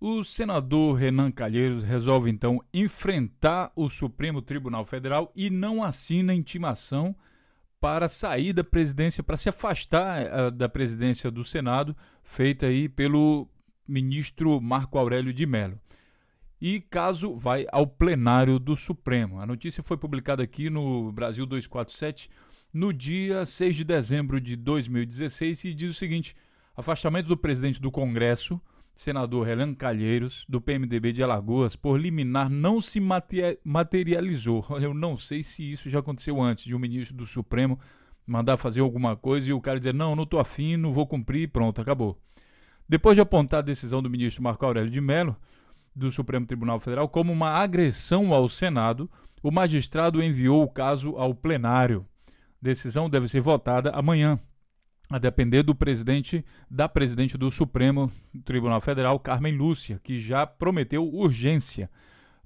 O senador Renan Calheiros resolve então enfrentar o Supremo Tribunal Federal e não assina intimação para sair da presidência, para se afastar eh, da presidência do Senado, feita aí pelo ministro Marco Aurélio de Mello. E caso vai ao plenário do Supremo. A notícia foi publicada aqui no Brasil 247 no dia 6 de dezembro de 2016 e diz o seguinte: afastamento do presidente do Congresso senador Heleno Calheiros, do PMDB de Alagoas, por liminar não se materializou. Eu não sei se isso já aconteceu antes de um ministro do Supremo mandar fazer alguma coisa e o cara dizer: não, não estou afim, não vou cumprir, pronto, acabou. Depois de apontar a decisão do ministro Marco Aurélio de Mello, do Supremo Tribunal Federal, como uma agressão ao Senado, o magistrado enviou o caso ao plenário. Decisão deve ser votada amanhã a depender do presidente, da presidente do Supremo Tribunal Federal, Carmen Lúcia, que já prometeu urgência.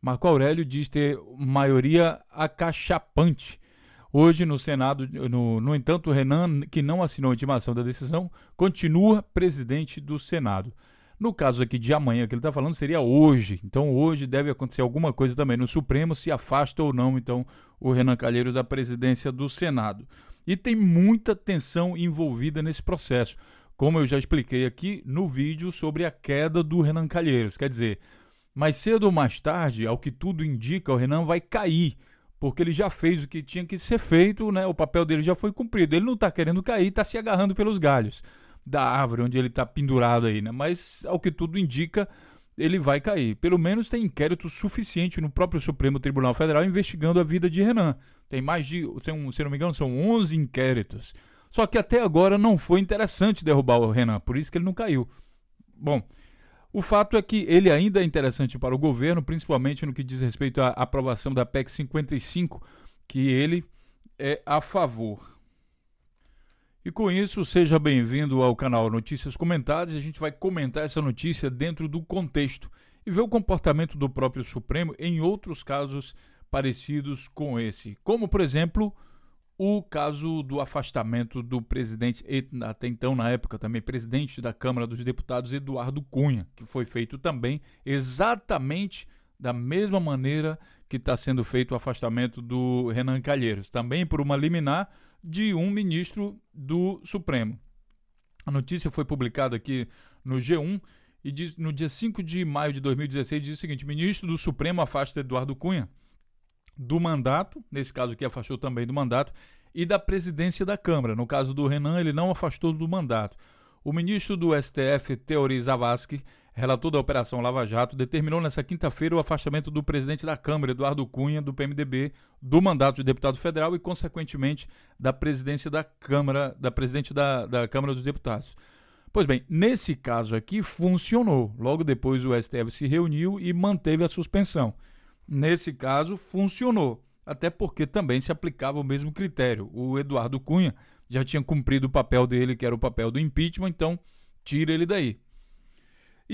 Marco Aurélio diz ter maioria acachapante. Hoje, no Senado, no, no entanto, Renan, que não assinou a intimação da decisão, continua presidente do Senado. No caso aqui de amanhã que ele está falando, seria hoje. Então, hoje deve acontecer alguma coisa também no Supremo, se afasta ou não, então, o Renan Calheiros da presidência do Senado e tem muita tensão envolvida nesse processo, como eu já expliquei aqui no vídeo sobre a queda do Renan Calheiros. Quer dizer, mais cedo ou mais tarde, ao que tudo indica, o Renan vai cair, porque ele já fez o que tinha que ser feito, né? o papel dele já foi cumprido. Ele não está querendo cair, está se agarrando pelos galhos da árvore onde ele está pendurado aí, né? mas ao que tudo indica ele vai cair. Pelo menos tem inquérito suficiente no próprio Supremo Tribunal Federal investigando a vida de Renan. Tem mais de, se não me engano, são 11 inquéritos. Só que até agora não foi interessante derrubar o Renan, por isso que ele não caiu. Bom, o fato é que ele ainda é interessante para o governo, principalmente no que diz respeito à aprovação da PEC 55, que ele é a favor. E com isso, seja bem-vindo ao canal Notícias Comentadas. A gente vai comentar essa notícia dentro do contexto e ver o comportamento do próprio Supremo em outros casos parecidos com esse, como por exemplo o caso do afastamento do presidente, até então na época também presidente da Câmara dos Deputados, Eduardo Cunha, que foi feito também exatamente da mesma maneira que está sendo feito o afastamento do Renan Calheiros, também por uma liminar de um ministro do Supremo. A notícia foi publicada aqui no G1 e diz, no dia 5 de maio de 2016 diz o seguinte: ministro do Supremo afasta Eduardo Cunha do mandato, nesse caso que afastou também do mandato, e da presidência da Câmara. No caso do Renan, ele não afastou do mandato. O ministro do STF, Teori Zavascki, relator da Operação Lava Jato, determinou nesta quinta-feira o afastamento do presidente da Câmara, Eduardo Cunha, do PMDB, do mandato de deputado federal e, consequentemente, da presidência da Câmara, da presidente da, da Câmara dos Deputados. Pois bem, nesse caso aqui funcionou. Logo depois o STF se reuniu e manteve a suspensão. Nesse caso, funcionou. Até porque também se aplicava o mesmo critério. O Eduardo Cunha já tinha cumprido o papel dele, que era o papel do impeachment, então tira ele daí.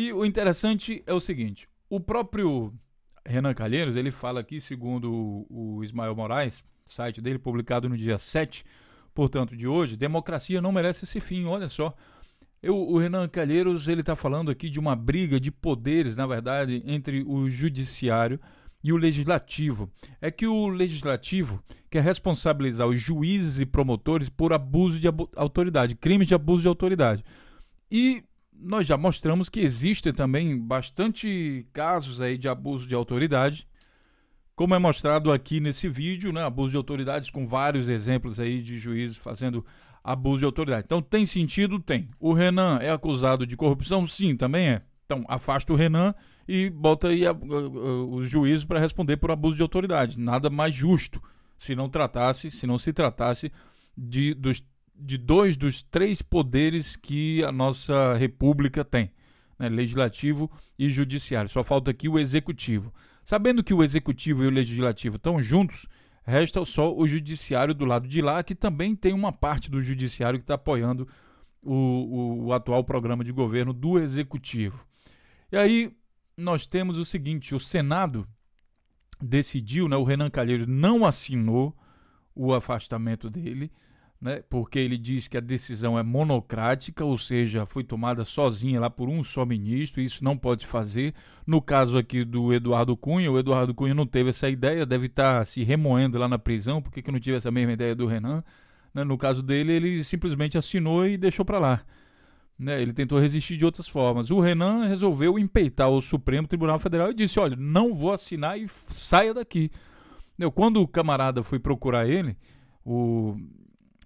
E o interessante é o seguinte: o próprio Renan Calheiros, ele fala aqui, segundo o Ismael Moraes, site dele, publicado no dia 7, portanto, de hoje, democracia não merece esse fim, olha só. Eu, o Renan Calheiros, ele está falando aqui de uma briga de poderes, na verdade, entre o judiciário e o legislativo. É que o legislativo quer responsabilizar os juízes e promotores por abuso de autoridade, crimes de abuso de autoridade. E nós já mostramos que existem também bastante casos aí de abuso de autoridade, como é mostrado aqui nesse vídeo, né? Abuso de autoridades com vários exemplos aí de juízes fazendo abuso de autoridade. Então tem sentido? Tem. O Renan é acusado de corrupção? Sim, também é. Então afasta o Renan e bota aí a, a, a, os juízes para responder por abuso de autoridade. Nada mais justo se não tratasse, se não se tratasse de, dos de dois dos três poderes que a nossa república tem, né? legislativo e judiciário. Só falta aqui o executivo. Sabendo que o executivo e o legislativo estão juntos, resta só o judiciário do lado de lá, que também tem uma parte do judiciário que está apoiando o, o, o atual programa de governo do executivo. E aí nós temos o seguinte: o Senado decidiu, né, o Renan Calheiros não assinou o afastamento dele né? porque ele diz que a decisão é monocrática, ou seja, foi tomada sozinha lá por um só ministro, e isso não pode fazer. No caso aqui do Eduardo Cunha, o Eduardo Cunha não teve essa ideia, deve estar se remoendo lá na prisão, porque que não tive essa mesma ideia do Renan? Né? No caso dele, ele simplesmente assinou e deixou para lá. Né? Ele tentou resistir de outras formas. O Renan resolveu empeitar o Supremo Tribunal Federal e disse: olha, não vou assinar e saia daqui. Quando o camarada foi procurar ele, o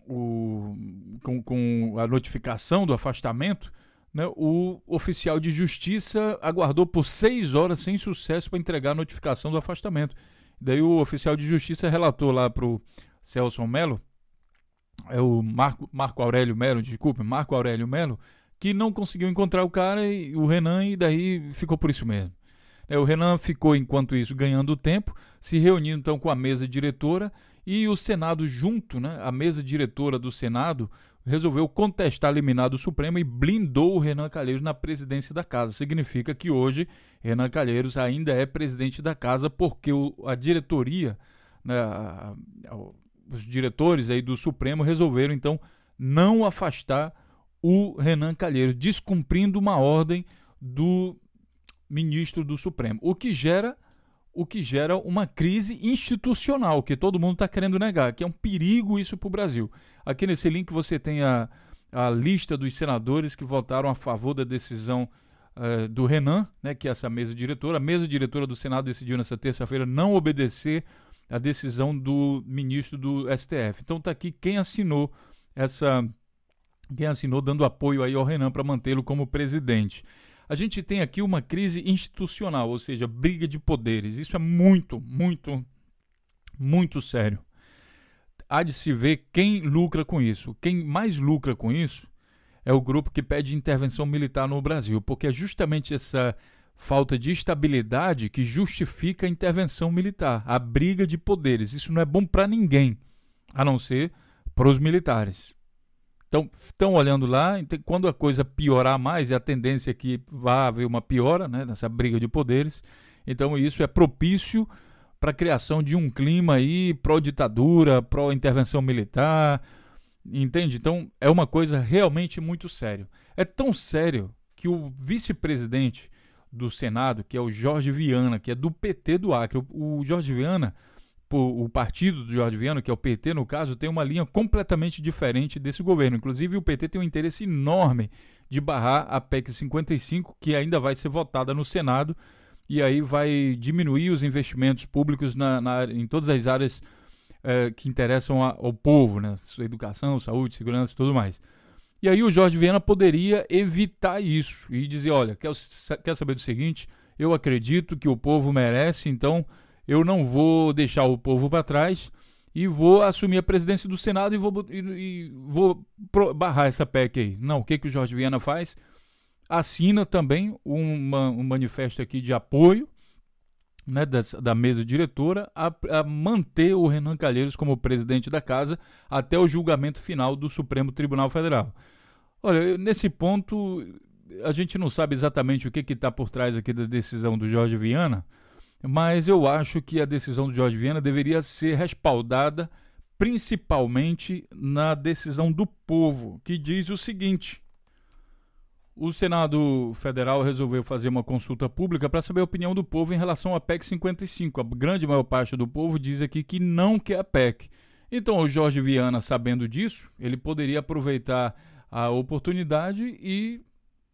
o, com, com a notificação do afastamento, né, o oficial de justiça aguardou por seis horas sem sucesso para entregar a notificação do afastamento. Daí o oficial de justiça relatou lá para o Celso Melo, é o Marco, Marco Aurélio Melo, desculpe, Marco Aurélio Melo, que não conseguiu encontrar o cara e o Renan e daí ficou por isso mesmo. É, o Renan ficou, enquanto isso, ganhando tempo, se reunindo então com a mesa diretora e o Senado, junto, né, a mesa diretora do Senado, resolveu contestar a liminar do Supremo e blindou o Renan Calheiros na presidência da casa. Significa que hoje Renan Calheiros ainda é presidente da casa porque o, a diretoria, né, a, a, os diretores aí do Supremo resolveram então não afastar o Renan Calheiros, descumprindo uma ordem do ministro do Supremo, o que gera o que gera uma crise institucional que todo mundo está querendo negar, que é um perigo isso para o Brasil. Aqui nesse link você tem a, a lista dos senadores que votaram a favor da decisão uh, do Renan, né, que é essa mesa diretora. A mesa diretora do Senado decidiu nessa terça-feira não obedecer a decisão do ministro do STF. Então está aqui quem assinou essa. Quem assinou dando apoio aí ao Renan para mantê-lo como presidente a gente tem aqui uma crise institucional, ou seja, briga de poderes. Isso é muito, muito, muito sério. Há de se ver quem lucra com isso. Quem mais lucra com isso é o grupo que pede intervenção militar no Brasil, porque é justamente essa falta de estabilidade que justifica a intervenção militar, a briga de poderes. Isso não é bom para ninguém, a não ser para os militares. Então, estão olhando lá, quando a coisa piorar mais, é a tendência que vá haver uma piora né, nessa briga de poderes. Então, isso é propício para a criação de um clima aí pró-ditadura, pró-intervenção militar. Entende? Então, é uma coisa realmente muito séria. É tão sério que o vice-presidente do Senado, que é o Jorge Viana, que é do PT do Acre, o Jorge Viana Tipo, o partido do Jorge Viano, que é o PT no caso, tem uma linha completamente diferente desse governo. Inclusive, o PT tem um interesse enorme de barrar a PEC 55, que ainda vai ser votada no Senado, e aí vai diminuir os investimentos públicos na, na em todas as áreas é, que interessam a, ao povo, né? Educação, saúde, segurança e tudo mais. E aí o Jorge Viana poderia evitar isso e dizer, olha, quer, quer saber do seguinte? Eu acredito que o povo merece, então eu não vou deixar o povo para trás e vou assumir a presidência do Senado e vou, e, e vou barrar essa PEC aí. Não, o que, que o Jorge Viana faz? Assina também uma, um manifesto aqui de apoio né, da, da mesa diretora a, a manter o Renan Calheiros como presidente da casa até o julgamento final do Supremo Tribunal Federal. Olha, nesse ponto, a gente não sabe exatamente o que está por trás aqui da decisão do Jorge Viana, mas eu acho que a decisão do Jorge Viana deveria ser respaldada principalmente na decisão do povo, que diz o seguinte: o Senado Federal resolveu fazer uma consulta pública para saber a opinião do povo em relação à PEC 55. A grande maior parte do povo diz aqui que não quer a PEC. Então, o Jorge Viana, sabendo disso, ele poderia aproveitar a oportunidade e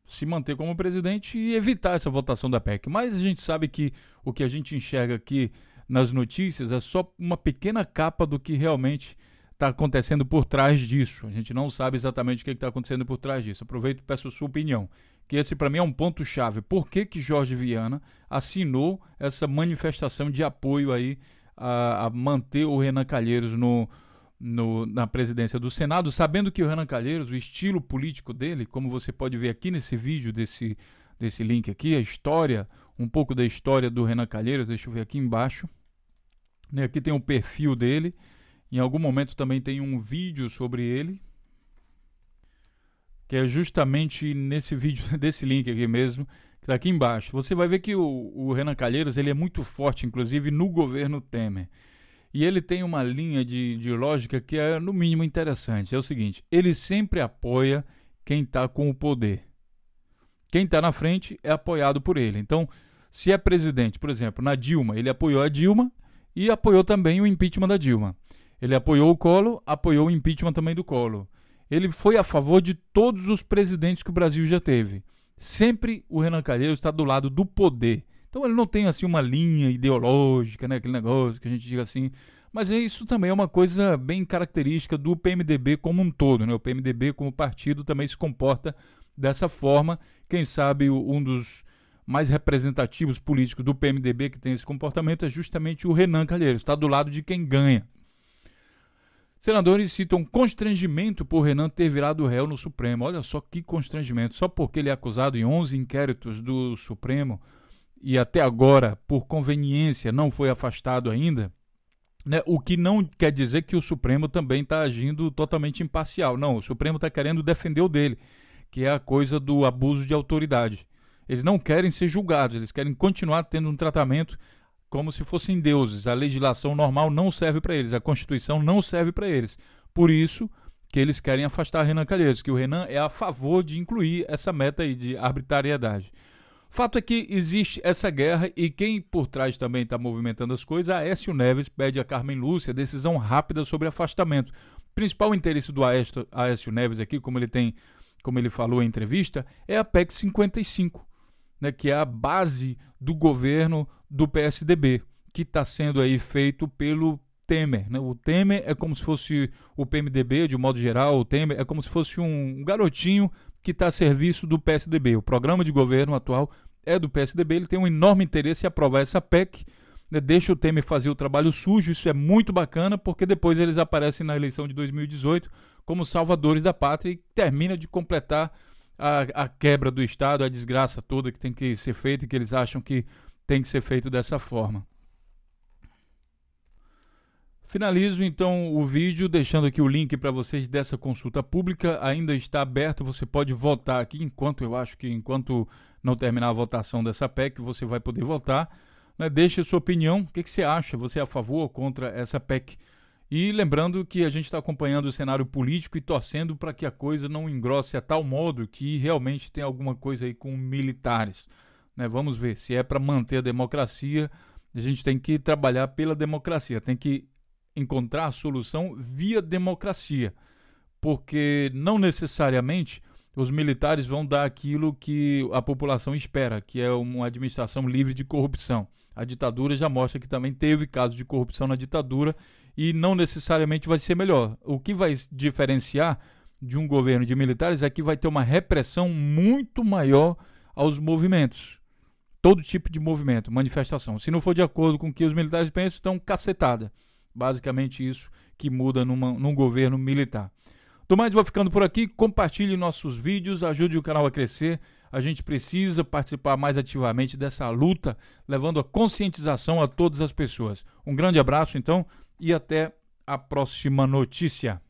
se manter como presidente e evitar essa votação da PEC. Mas a gente sabe que o que a gente enxerga aqui nas notícias é só uma pequena capa do que realmente está acontecendo por trás disso. A gente não sabe exatamente o que é está acontecendo por trás disso. Aproveito e peço sua opinião, que esse para mim é um ponto chave. Por que que Jorge Viana assinou essa manifestação de apoio aí a, a manter o Renan Calheiros no no, na presidência do Senado, sabendo que o Renan Calheiros, o estilo político dele, como você pode ver aqui nesse vídeo desse, desse link aqui, a história, um pouco da história do Renan Calheiros, deixa eu ver aqui embaixo. Né, aqui tem o perfil dele, em algum momento também tem um vídeo sobre ele, que é justamente nesse vídeo, desse link aqui mesmo, que está aqui embaixo. Você vai ver que o, o Renan Calheiros ele é muito forte, inclusive no governo Temer. E ele tem uma linha de, de lógica que é, no mínimo, interessante. É o seguinte: ele sempre apoia quem está com o poder. Quem está na frente é apoiado por ele. Então, se é presidente, por exemplo, na Dilma, ele apoiou a Dilma e apoiou também o impeachment da Dilma. Ele apoiou o Colo, apoiou o impeachment também do Colo. Ele foi a favor de todos os presidentes que o Brasil já teve. Sempre o Renan Calheiros está do lado do poder. Então ele não tem assim uma linha ideológica, né, aquele negócio que a gente diga assim, mas é, isso também é uma coisa bem característica do PMDB como um todo, né? O PMDB como partido também se comporta dessa forma. Quem sabe um dos mais representativos políticos do PMDB que tem esse comportamento é justamente o Renan Calheiros, está do lado de quem ganha. Senadores citam constrangimento por Renan ter virado réu no Supremo. Olha só que constrangimento, só porque ele é acusado em 11 inquéritos do Supremo e até agora, por conveniência, não foi afastado ainda, né? o que não quer dizer que o Supremo também está agindo totalmente imparcial. Não, o Supremo está querendo defender o dele, que é a coisa do abuso de autoridade. Eles não querem ser julgados, eles querem continuar tendo um tratamento como se fossem deuses. A legislação normal não serve para eles, a Constituição não serve para eles. Por isso que eles querem afastar Renan Calheiros, que o Renan é a favor de incluir essa meta aí de arbitrariedade. Fato é que existe essa guerra e quem por trás também está movimentando as coisas, Aécio Neves pede a Carmen Lúcia decisão rápida sobre afastamento. O principal interesse do Aécio, Aécio Neves aqui, como ele tem, como ele falou em entrevista, é a PEC 55, né, que é a base do governo do PSDB, que está sendo aí feito pelo Temer. Né? O Temer é como se fosse o PMDB, de modo geral, o Temer é como se fosse um garotinho que está a serviço do PSDB. O programa de governo atual é do PSDB, ele tem um enorme interesse em aprovar essa PEC. Né? Deixa o Temer fazer o trabalho sujo, isso é muito bacana, porque depois eles aparecem na eleição de 2018 como salvadores da pátria e termina de completar a, a quebra do Estado, a desgraça toda que tem que ser feita e que eles acham que tem que ser feito dessa forma. Finalizo então o vídeo deixando aqui o link para vocês dessa consulta pública. Ainda está aberto, você pode votar aqui enquanto eu acho que enquanto não terminar a votação dessa PEC, você vai poder votar. Né? Deixe a sua opinião, o que, que, você acha? Você é a favor ou contra essa PEC? E lembrando que a gente está acompanhando o cenário político e torcendo para que a coisa não engrosse a tal modo que realmente tem alguma coisa aí com militares. Né? Vamos ver se é para manter a democracia. A gente tem que trabalhar pela democracia, tem que encontrar a solução via democracia, porque não necessariamente os militares vão dar aquilo que a população espera, que é uma administração livre de corrupção. A ditadura já mostra que também teve casos de corrupção na ditadura e não necessariamente vai ser melhor. O que vai diferenciar de um governo de militares é que vai ter uma repressão muito maior aos movimentos. Todo tipo de movimento, manifestação. Se não for de acordo com o que os militares pensam, então cacetada. Basicamente isso que muda numa, num governo militar. Do mais, vou ficando por aqui. Compartilhe nossos vídeos, ajude o canal a crescer. A gente precisa participar mais ativamente dessa luta, levando a conscientização a todas as pessoas. Um grande abraço, então, e até a próxima notícia.